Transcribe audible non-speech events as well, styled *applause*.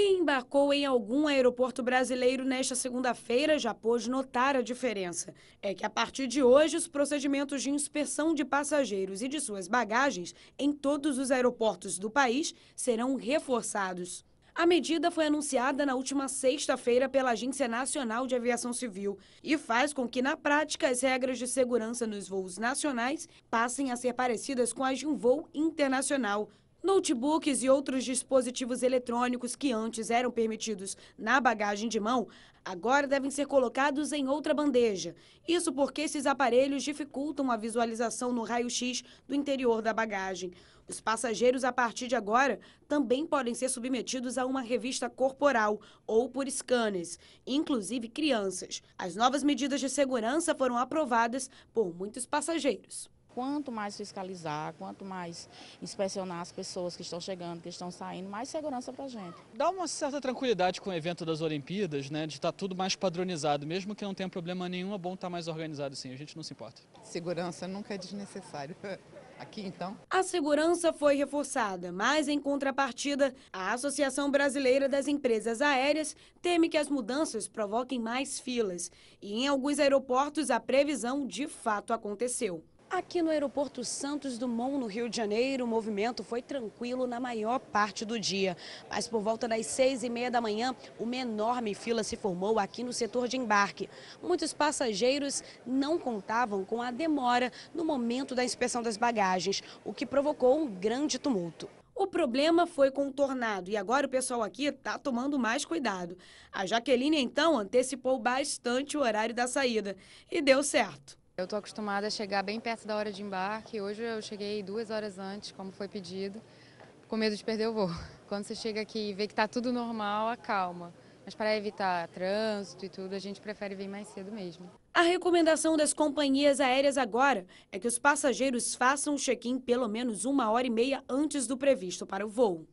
Quem embarcou em algum aeroporto brasileiro nesta segunda-feira já pôde notar a diferença. É que a partir de hoje, os procedimentos de inspeção de passageiros e de suas bagagens em todos os aeroportos do país serão reforçados. A medida foi anunciada na última sexta-feira pela Agência Nacional de Aviação Civil e faz com que, na prática, as regras de segurança nos voos nacionais passem a ser parecidas com as de um voo internacional. Notebooks e outros dispositivos eletrônicos que antes eram permitidos na bagagem de mão, agora devem ser colocados em outra bandeja. Isso porque esses aparelhos dificultam a visualização no raio-x do interior da bagagem. Os passageiros, a partir de agora, também podem ser submetidos a uma revista corporal ou por scanners, inclusive crianças. As novas medidas de segurança foram aprovadas por muitos passageiros quanto mais fiscalizar, quanto mais inspecionar as pessoas que estão chegando, que estão saindo, mais segurança para a gente. Dá uma certa tranquilidade com o evento das Olimpíadas, né, de estar tá tudo mais padronizado, mesmo que não tenha problema nenhum, é bom estar tá mais organizado sim, a gente não se importa. Segurança nunca é desnecessário. *laughs* Aqui, então. A segurança foi reforçada, mas em contrapartida, a Associação Brasileira das Empresas Aéreas teme que as mudanças provoquem mais filas. E em alguns aeroportos a previsão de fato aconteceu. Aqui no aeroporto Santos Dumont, no Rio de Janeiro, o movimento foi tranquilo na maior parte do dia. Mas por volta das seis e meia da manhã, uma enorme fila se formou aqui no setor de embarque. Muitos passageiros não contavam com a demora no momento da inspeção das bagagens, o que provocou um grande tumulto. O problema foi contornado e agora o pessoal aqui está tomando mais cuidado. A Jaqueline, então, antecipou bastante o horário da saída e deu certo. Eu estou acostumada a chegar bem perto da hora de embarque. Hoje eu cheguei duas horas antes, como foi pedido, com medo de perder o voo. *laughs* Quando você chega aqui e vê que está tudo normal, acalma. Mas para evitar trânsito e tudo, a gente prefere vir mais cedo mesmo. A recomendação das companhias aéreas agora é que os passageiros façam o check-in pelo menos uma hora e meia antes do previsto para o voo.